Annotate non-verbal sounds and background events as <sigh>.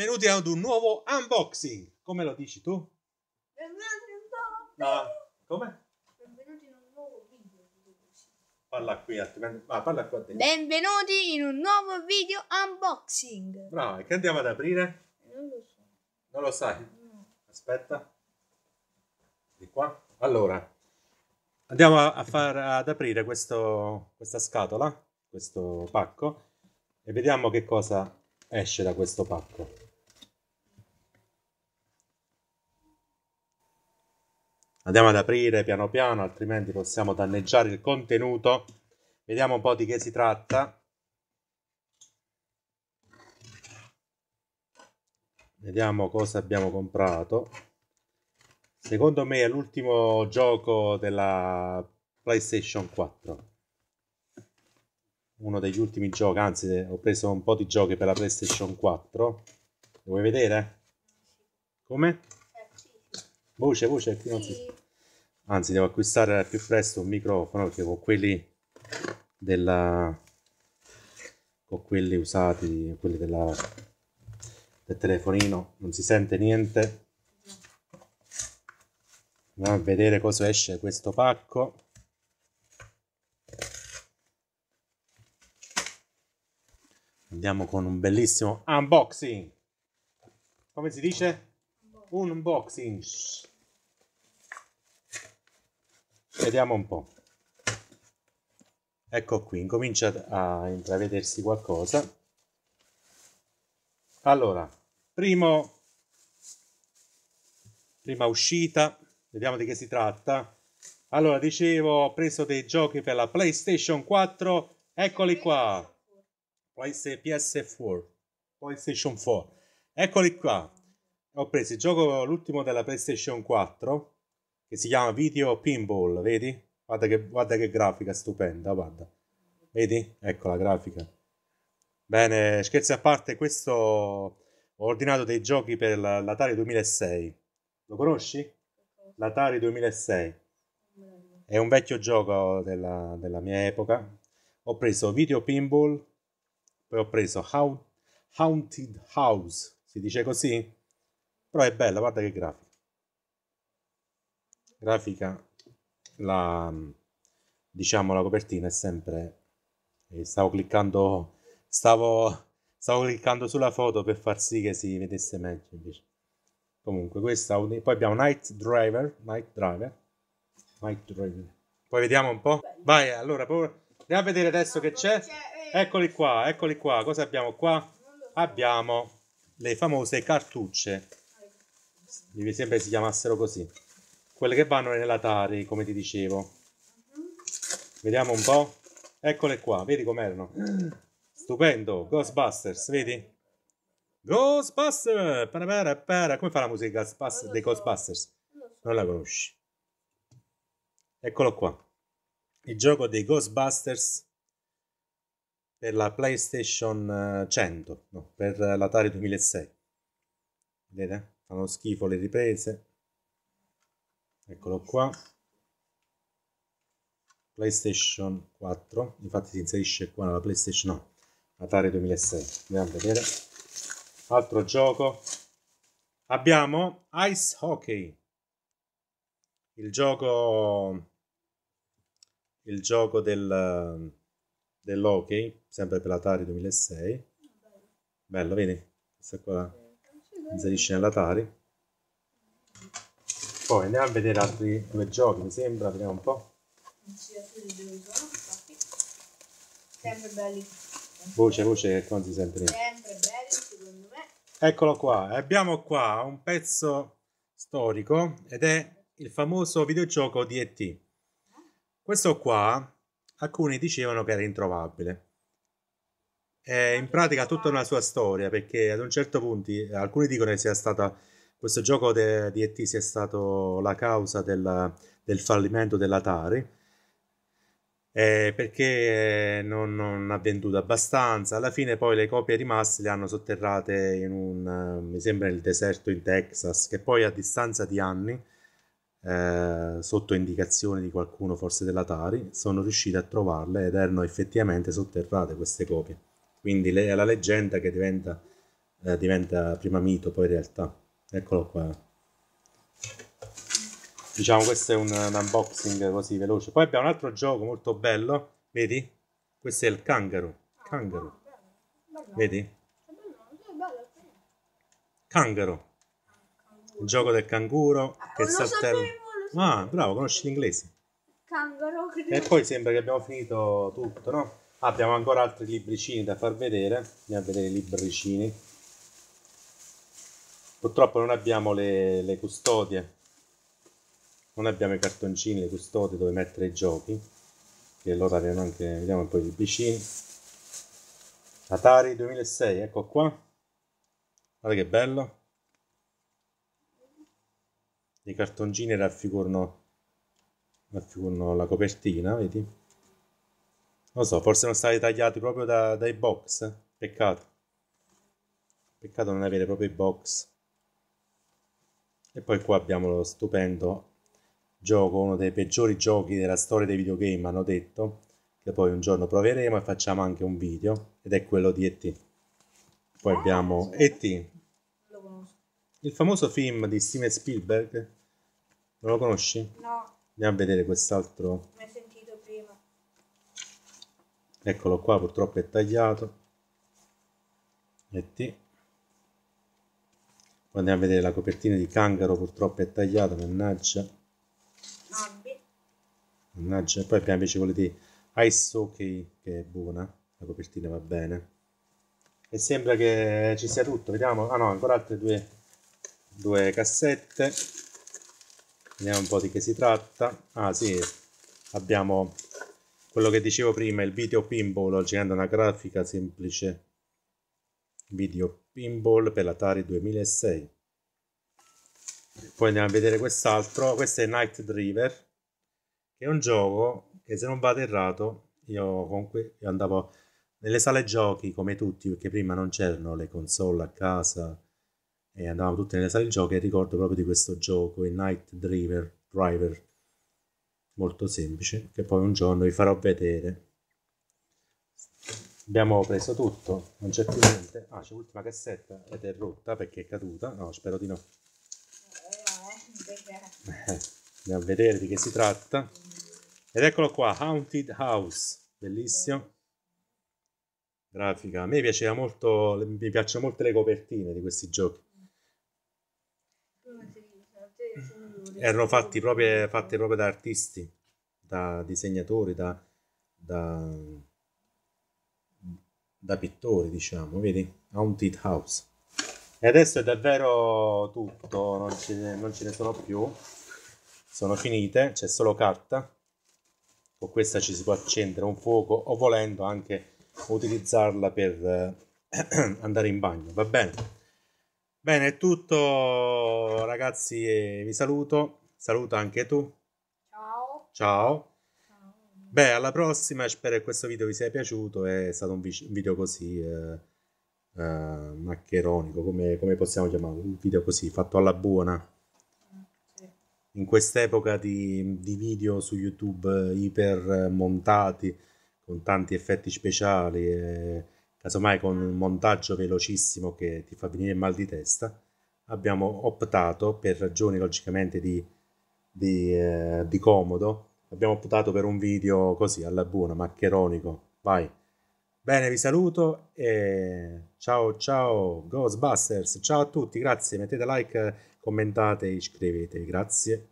benvenuti ad un nuovo unboxing. Come lo dici tu? Benvenuti ad un nuovo video. come? Benvenuti in un nuovo video. Parla qui, altrimenti... Ah, parla qua dentro. Benvenuti in un nuovo video unboxing. Bravo, e che andiamo ad aprire? Non lo so. Non lo sai? No. Aspetta. Di qua. Allora, andiamo a far, ad aprire questo, questa scatola, questo pacco, e vediamo che cosa esce da questo pacco. Andiamo ad aprire piano piano, altrimenti possiamo danneggiare il contenuto. Vediamo un po' di che si tratta. Vediamo cosa abbiamo comprato. Secondo me è l'ultimo gioco della PlayStation 4 uno degli ultimi giochi, anzi ho preso un po' di giochi per la PlayStation 4. vuoi vedere? Come? Voce, voce, Sì. Anzi, devo acquistare al più presto un microfono perché con quelli della... con quelli usati, quelli della... del telefonino, non si sente niente. Andiamo a vedere cosa esce questo pacco. Andiamo con un bellissimo unboxing. Come si dice? Un unboxing. Vediamo un po'. Ecco qui, incomincia a intravedersi qualcosa. Allora, primo, prima uscita, vediamo di che si tratta. Allora, dicevo, ho preso dei giochi per la PlayStation 4, eccoli qua. PS4, PlayStation 4. Eccoli qua. Ho preso il gioco l'ultimo della PlayStation 4 che si chiama Video Pinball, vedi? Guarda che, guarda che grafica stupenda, guarda. Vedi? Ecco la grafica. Bene, scherzi a parte, questo ho ordinato dei giochi per l'Atari 2006. Lo conosci? L'Atari 2006. È un vecchio gioco della, della mia epoca. Ho preso Video Pinball, poi ho preso Haunted House, si dice così? Però è bella, guarda che grafica grafica la, diciamo, la copertina è sempre... Stavo cliccando, stavo, stavo cliccando sulla foto per far sì che si vedesse meglio invece. Comunque questa, poi abbiamo Night Driver, Night Driver, Night Driver. Poi vediamo un po'. Vai, allora, andiamo a vedere adesso che c'è. Eccoli qua, eccoli qua. Cosa abbiamo qua? Abbiamo le famose cartucce. Mi sembra si chiamassero così quelle che vanno nella Tari, come ti dicevo. Uh-huh. Vediamo un po'. Eccole qua, vedi com'erano. Stupendo, Ghostbusters, vedi? Ghostbusters! Para para. Come fa la musica dei Ghostbusters? Non la conosci. Eccolo qua. Il gioco dei Ghostbusters per la PlayStation 100, eh, no, per l'Atari 2006. Vedete? Fanno schifo le riprese eccolo qua PlayStation 4 infatti si inserisce qua nella PlayStation no Atari 2006 andiamo a vedere altro gioco abbiamo Ice Hockey il gioco il gioco del dell'hockey sempre per l'Atari 2006 bello vedi questa qua inserisce nell'Atari poi andiamo a vedere altri due giochi, mi sembra, vediamo un po'. Sempre belli. Voce, voce, come si sente? Sempre belli, secondo me. Eccolo qua, abbiamo qua un pezzo storico ed è il famoso videogioco di E.T. Questo qua, alcuni dicevano che era introvabile. È in pratica tutta una sua storia perché ad un certo punto eh, alcuni dicono che sia stata questo gioco de, di ET sia stato la causa della, del fallimento dell'Atari eh, perché non, non, ha venduto abbastanza alla fine poi le copie rimaste le hanno sotterrate in un eh, mi sembra nel deserto in Texas che poi a distanza di anni eh, sotto indicazione di qualcuno forse dell'Atari sono riusciti a trovarle ed erano effettivamente sotterrate queste copie quindi è la leggenda che diventa, eh, diventa prima mito poi realtà eccolo qua diciamo questo è un, un unboxing così veloce poi abbiamo un altro gioco molto bello vedi questo è il kangaroo kangaroo vedi kangaroo il gioco del canguro ah, che saltella ah bravo conosci l'inglese kangaroo e poi sembra che abbiamo finito tutto no ah, abbiamo ancora altri libricini da far vedere andiamo a vedere i libricini Purtroppo non abbiamo le, le custodie, non abbiamo i cartoncini, le custodie dove mettere i giochi, che loro avevano anche, vediamo un po' i vicini. Atari 2006, ecco qua. Guarda che bello. I cartoncini raffigurano, raffigurano la copertina, vedi? Non so, forse non stati tagliati proprio da, dai box. Eh. Peccato. Peccato non avere proprio i box. E poi qua abbiamo lo stupendo gioco, uno dei peggiori giochi della storia dei videogame, hanno detto, che poi un giorno proveremo e facciamo anche un video, ed è quello di E.T. Poi ah, abbiamo E.T., il famoso film di Steven Spielberg, non lo conosci? No. Andiamo a vedere quest'altro. Mi hai sentito prima. Eccolo qua, purtroppo è tagliato. E.T. Andiamo a vedere la copertina di Cangaro, purtroppo è tagliata, mannaggia. Mannaggia, e poi abbiamo invece quella di Ice Hockey, che è buona, la copertina va bene. E sembra che ci sia tutto, vediamo, ah no, ancora altre due, due cassette. Vediamo un po' di che si tratta. Ah sì, abbiamo quello che dicevo prima, il video pinball, girando una grafica semplice. Video Pinball per l'Atari 2006. Poi andiamo a vedere quest'altro, questo è Night Driver, che è un gioco che se non vado errato, io comunque io andavo nelle sale giochi come tutti, perché prima non c'erano le console a casa e andavamo tutte nelle sale giochi e ricordo proprio di questo gioco, il Night Driver, Driver molto semplice, che poi un giorno vi farò vedere abbiamo preso tutto, non c'è più niente. Ah, c'è l'ultima cassetta ed è rotta perché è caduta. No, spero di no. <laughs> Andiamo a vedere di che si tratta. Ed eccolo qua, Haunted House, bellissimo. Grafica. A me piaceva molto, mi piacciono molto le copertine di questi giochi. Erano fatti proprio, fatte proprio da artisti, da disegnatori, da, da da pittore, diciamo, vedi? Haunted House. E adesso è davvero tutto, non ce, ne, non ce ne sono più. Sono finite, c'è solo carta. Con questa ci si può accendere un fuoco o volendo anche utilizzarla per eh, <clears throat> andare in bagno, va bene? Bene, è tutto ragazzi, vi saluto. Saluta anche tu. Ciao. Ciao. Beh, alla prossima, spero che questo video vi sia piaciuto, è stato un, vi- video così eh, eh, maccheronico, come, come, possiamo chiamarlo, un video così fatto alla buona. In quest'epoca di, di video su YouTube eh, iper montati, con tanti effetti speciali, e, casomai con un montaggio velocissimo che ti fa venire mal di testa, abbiamo optato per ragioni logicamente di, di, eh, di comodo Abbiamo optato per un video così, alla buona, maccheronico. Vai. Bene, vi saluto e ciao ciao Ghostbusters, ciao a tutti, grazie, mettete like, commentate e iscrivetevi, grazie.